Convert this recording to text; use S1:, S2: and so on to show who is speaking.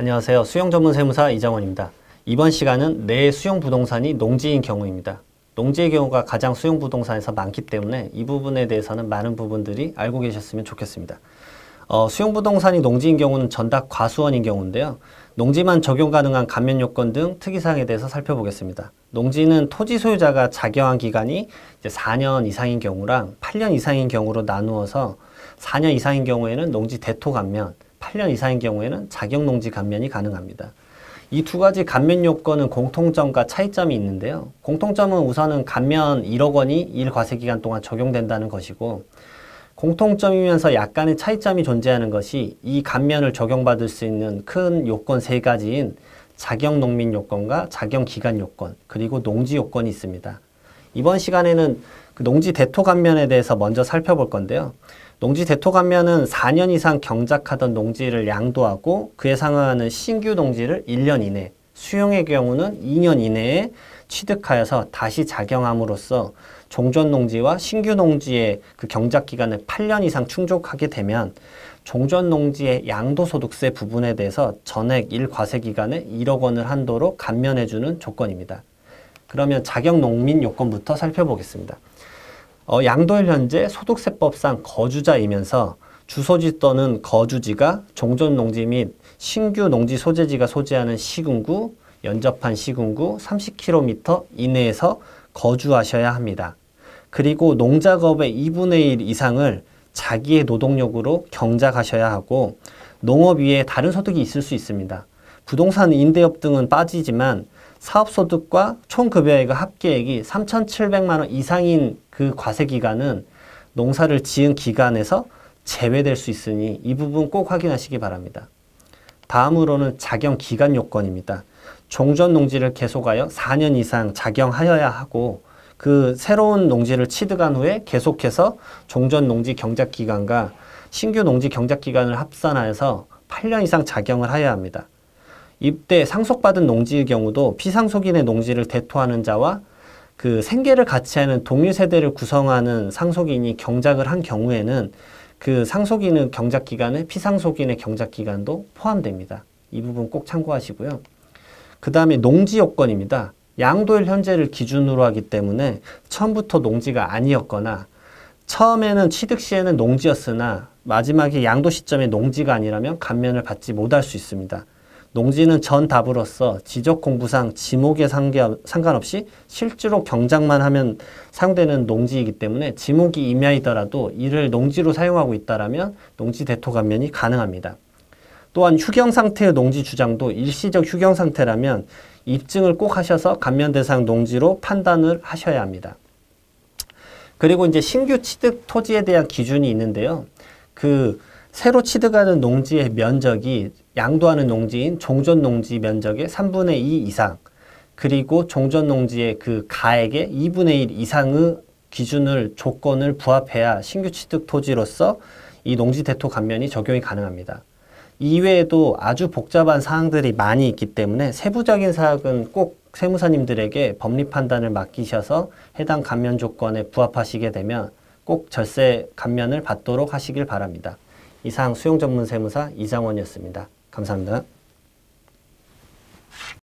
S1: 안녕하세요. 수용 전문 세무사 이정원입니다 이번 시간은 내 수용 부동산이 농지인 경우입니다. 농지의 경우가 가장 수용 부동산에서 많기 때문에 이 부분에 대해서는 많은 부분들이 알고 계셨으면 좋겠습니다. 어, 수용 부동산이 농지인 경우는 전답 과수원인 경우인데요. 농지만 적용 가능한 감면 요건 등 특이사항에 대해서 살펴보겠습니다. 농지는 토지 소유자가 자격한 기간이 이제 4년 이상인 경우랑 8년 이상인 경우로 나누어서 4년 이상인 경우에는 농지 대토 감면, 8년 이상인 경우에는 자격 농지 감면이 가능합니다. 이 두 가지 감면 요건은 공통점과 차이점이 있는데요. 공통점은 우선은 감면 1억 원이 일과세 기간 동안 적용된다는 것이고 공통점이면서 약간의 차이점이 존재하는 것이 이 감면을 적용받을 수 있는 큰 요건 세 가지인 자격 농민 요건과 자격 기간 요건 그리고 농지 요건이 있습니다. 이번 시간에는 그 농지 대토 감면에 대해서 먼저 살펴볼 건데요. 농지 대토 감면은 4년 이상 경작하던 농지를 양도하고 그에 상응하는 신규 농지를 1년 이내, 수용의 경우는 2년 이내에 취득하여서 다시 작용함으로써 종전 농지와 신규 농지의 그 경작 기간을 8년 이상 충족하게 되면 종전 농지의 양도소득세 부분에 대해서 전액 1과세 기간에 1억 원을 한도로 감면해주는 조건입니다. 그러면 자격 농민 요건부터 살펴보겠습니다. 어, 양도일 현재 소득세법상 거주자이면서 주소지 또는 거주지가 종전 농지 및 신규 농지 소재지가 소재하는 시군구, 연접한 시군구 30km 이내에서 거주하셔야 합니다. 그리고 농작업의 2분의 1 이상을 자기의 노동력으로 경작하셔야 하고 농업 위에 다른 소득이 있을 수 있습니다. 부동산 임대업 등은 빠지지만 사업소득과 총급여액의 합계액이 3,700만 원 이상인 그 과세기간은 농사를 지은 기간에서 제외될 수 있으니 이 부분 꼭 확인하시기 바랍니다. 다음으로는 작용 기간 요건입니다. 종전 농지를 계속하여 4년 이상 작용하여야 하고 그 새로운 농지를 취득한 후에 계속해서 종전 농지 경작 기간과 신규 농지 경작 기간을 합산하여서 8년 이상 작용을 하여야 합니다. 이때 상속받은 농지의 경우도 피상속인의 농지를 대토하는 자와 그 생계를 같이 하는 동일 세대를 구성하는 상속인이 경작을 한 경우에는 그 상속인의 경작 기간에 피상속인의 경작 기간도 포함됩니다. 이 부분 꼭 참고하시고요. 그 다음에 농지 요건입니다. 양도일 현재를 기준으로 하기 때문에 처음부터 농지가 아니었거나 처음에는 취득 시에는 농지였으나 마지막에 양도 시점에 농지가 아니라면 감면을 받지 못할 수 있습니다. 농지는 전 답으로서 지적 공부상 지목에 상관없이 실제로 경작만 하면 사용되는 농지이기 때문에 지목이 임야이더라도 이를 농지로 사용하고 있다면 농지 대토 감면이 가능합니다. 또한 휴경 상태의 농지 주장도 일시적 휴경 상태라면 입증을 꼭 하셔서 감면 대상 농지로 판단을 하셔야 합니다. 그리고 이제 신규 취득 토지에 대한 기준이 있는데요. 그 새로 취득하는 농지의 면적이 양도하는 농지인 종전 농지 면적의 3분의 2 이상 그리고 종전 농지의 그 가액의 2분의 1 이상의 기준을 조건을 부합해야 신규 취득 토지로서 이 농지 대토 감면이 적용이 가능합니다. 이외에도 아주 복잡한 사항들이 많이 있기 때문에 세부적인 사항은 꼭 세무사님들에게 법리 판단을 맡기셔서 해당 감면 조건에 부합하시게 되면 꼭 절세 감면을 받도록 하시길 바랍니다. 이상 수용전문세무사 이장원이었습니다. 감사합니다.